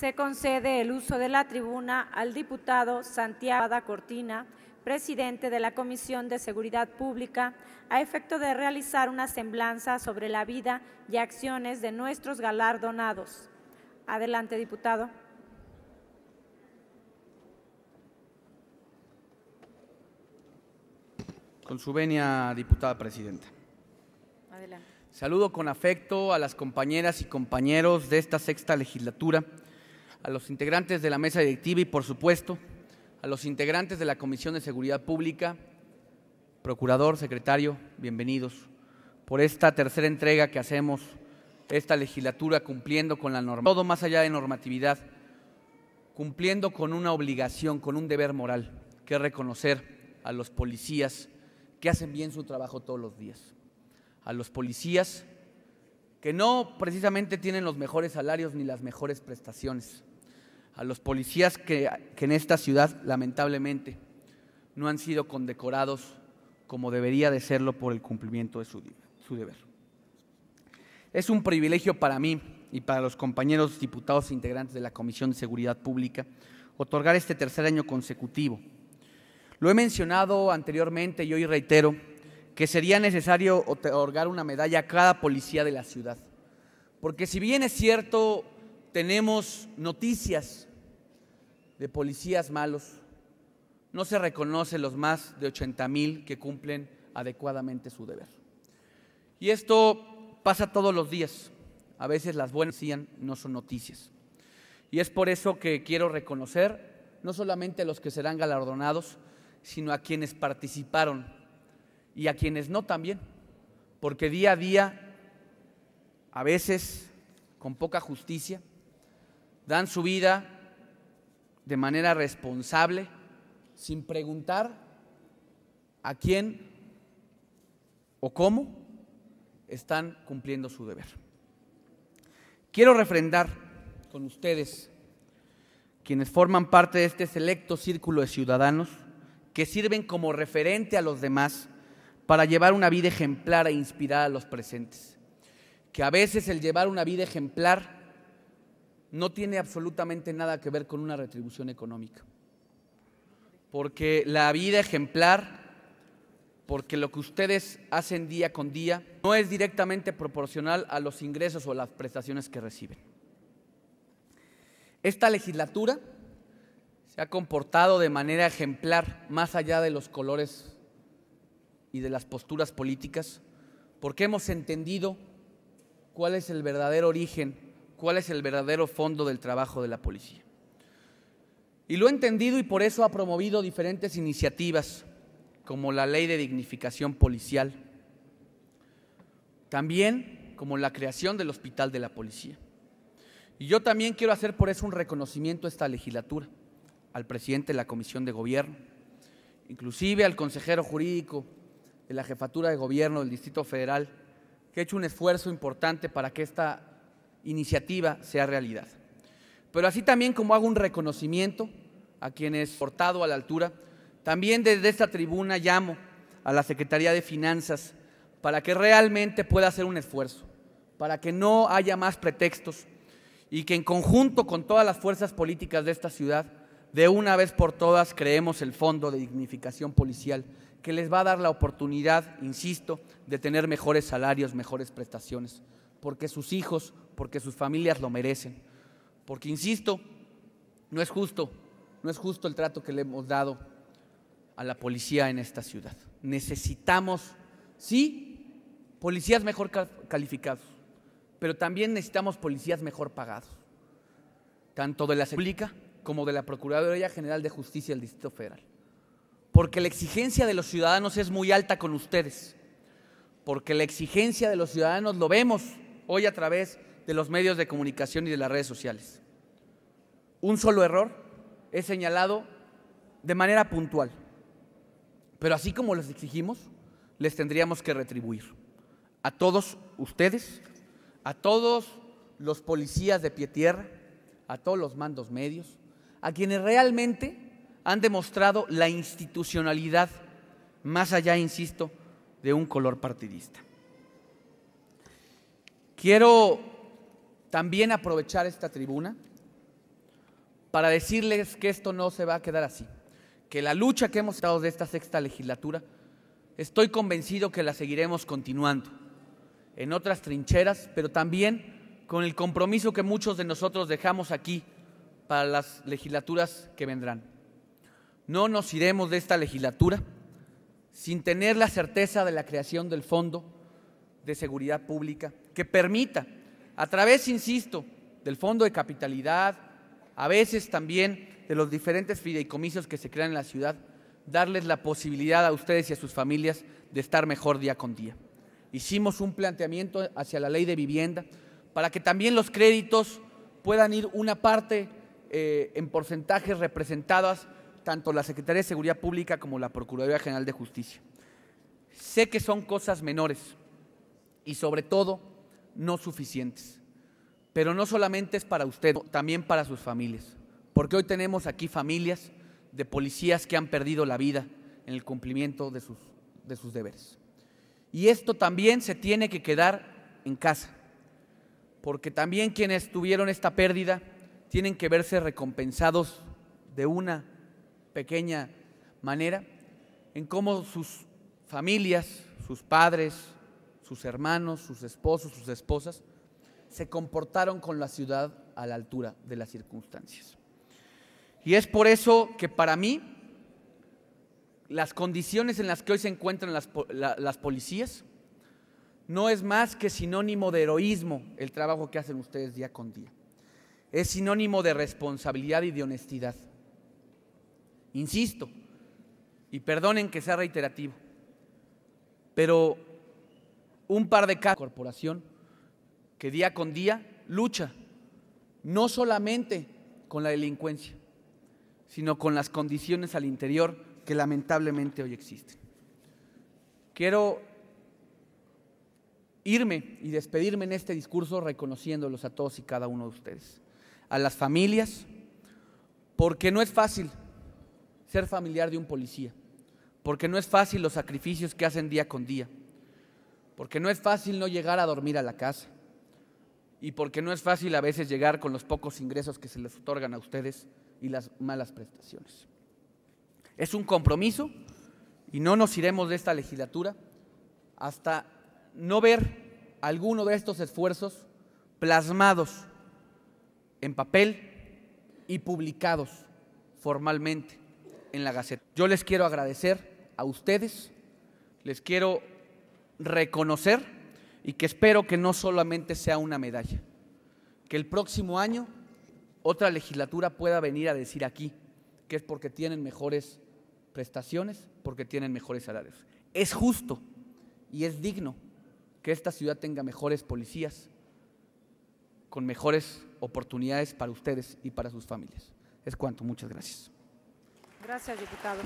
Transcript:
se concede el uso de la tribuna al diputado Santiago da Cortina, presidente de la Comisión de Seguridad Pública, a efecto de realizar una semblanza sobre la vida y acciones de nuestros galardonados. Adelante, diputado. Con su venia, diputada presidenta. Adelante. Saludo con afecto a las compañeras y compañeros de esta sexta legislatura a los integrantes de la mesa directiva y, por supuesto, a los integrantes de la Comisión de Seguridad Pública, procurador, secretario, bienvenidos por esta tercera entrega que hacemos esta legislatura cumpliendo con la norma, todo más allá de normatividad, cumpliendo con una obligación, con un deber moral, que es reconocer a los policías que hacen bien su trabajo todos los días, a los policías que no precisamente tienen los mejores salarios ni las mejores prestaciones. A los policías que, en esta ciudad lamentablemente no han sido condecorados como debería de serlo por el cumplimiento de su, su deber. Es un privilegio para mí y para los compañeros diputados e integrantes de la Comisión de Seguridad Pública otorgar este tercer año consecutivo. Lo he mencionado anteriormente y hoy reitero que sería necesario otorgar una medalla a cada policía de la ciudad. Porque si bien es cierto, tenemos noticias de policías malos, no se reconoce los más de 80 mil que cumplen adecuadamente su deber. Y esto pasa todos los días. A veces las buenas noticias no son noticias. Y es por eso que quiero reconocer no solamente a los que serán galardonados, sino a quienes participaron y a quienes no también, porque día a día, a veces con poca justicia, dan su vida de manera responsable, sin preguntar a quién o cómo están cumpliendo su deber. Quiero refrendar con ustedes, quienes forman parte de este selecto círculo de ciudadanos, que sirven como referente a los demás para llevar una vida ejemplar e inspirar a los presentes. Que a veces el llevar una vida ejemplar no tiene absolutamente nada que ver con una retribución económica. Porque la vida ejemplar, porque lo que ustedes hacen día con día, no es directamente proporcional a los ingresos o las prestaciones que reciben. Esta legislatura se ha comportado de manera ejemplar, más allá de los colores y de las posturas políticas, porque hemos entendido cuál es el verdadero origen, cuál es el verdadero fondo del trabajo de la policía. Y lo he entendido y por eso ha promovido diferentes iniciativas, como la ley de dignificación policial, también como la creación del Hospital de la Policía. Y yo también quiero hacer por eso un reconocimiento a esta legislatura, al presidente de la Comisión de Gobierno, inclusive al consejero jurídico en la jefatura de gobierno del Distrito Federal, que ha hecho un esfuerzo importante para que esta iniciativa sea realidad. Pero así también como hago un reconocimiento a quienes portado a la altura, también desde esta tribuna llamo a la Secretaría de Finanzas para que realmente pueda hacer un esfuerzo, para que no haya más pretextos y que en conjunto con todas las fuerzas políticas de esta ciudad de una vez por todas creemos el Fondo de Dignificación Policial, que les va a dar la oportunidad, insisto, de tener mejores salarios, mejores prestaciones, porque sus hijos, porque sus familias lo merecen. Porque, insisto, no es justo, no es justo el trato que le hemos dado a la policía en esta ciudad. Necesitamos, sí, policías mejor calificados, pero también necesitamos policías mejor pagados, tanto de la seguridad pública como de la Procuraduría General de Justicia del Distrito Federal. Porque la exigencia de los ciudadanos es muy alta con ustedes. Porque la exigencia de los ciudadanos lo vemos hoy a través de los medios de comunicación y de las redes sociales. Un solo error es señalado de manera puntual. Pero así como les exigimos, les tendríamos que retribuir. A todos ustedes, a todos los policías de pie tierra, a todos los mandos medios, a quienes realmente han demostrado la institucionalidad, más allá, insisto, de un color partidista. Quiero también aprovechar esta tribuna para decirles que esto no se va a quedar así, que la lucha que hemos estado de esta sexta legislatura, estoy convencido que la seguiremos continuando en otras trincheras, pero también con el compromiso que muchos de nosotros dejamos aquí para las legislaturas que vendrán. No nos iremos de esta legislatura sin tener la certeza de la creación del Fondo de Seguridad Pública que permita, a través, insisto, del Fondo de Capitalidad, a veces también de los diferentes fideicomisos que se crean en la ciudad, darles la posibilidad a ustedes y a sus familias de estar mejor día con día. Hicimos un planteamiento hacia la ley de vivienda para que también los créditos puedan ir una parte eh, en porcentajes representadas tanto la Secretaría de Seguridad Pública como la Procuraduría General de Justicia. Sé que son cosas menores y sobre todo no suficientes, pero no solamente es para usted, también para sus familias, porque hoy tenemos aquí familias de policías que han perdido la vida en el cumplimiento de sus, de sus deberes. Y esto también se tiene que quedar en casa, porque también quienes tuvieron esta pérdida tienen que verse recompensados de una pequeña manera en cómo sus familias, sus padres, sus hermanos, sus esposos, sus esposas, se comportaron con la ciudad a la altura de las circunstancias. Y es por eso que para mí las condiciones en las que hoy se encuentran las, policías no es más que sinónimo de heroísmo el trabajo que hacen ustedes día con día es sinónimo de responsabilidad y de honestidad. Insisto, y perdonen que sea reiterativo, pero un par de cada corporación que día con día lucha no solamente con la delincuencia, sino con las condiciones al interior que lamentablemente hoy existen. Quiero irme y despedirme en este discurso reconociéndolos a todos y cada uno de ustedes a las familias, porque no es fácil ser familiar de un policía, porque no es fácil los sacrificios que hacen día con día, porque no es fácil no llegar a dormir a la casa y porque no es fácil a veces llegar con los pocos ingresos que se les otorgan a ustedes y las malas prestaciones. Es un compromiso y no nos iremos de esta legislatura hasta no ver alguno de estos esfuerzos plasmados en papel y publicados formalmente en la Gaceta. Yo les quiero agradecer a ustedes, les quiero reconocer y que espero que no solamente sea una medalla, que el próximo año otra legislatura pueda venir a decir aquí que es porque tienen mejores prestaciones, porque tienen mejores salarios. Es justo y es digno que esta ciudad tenga mejores policías, con mejores oportunidades para ustedes y para sus familias. Es cuanto, muchas gracias. Gracias, diputado.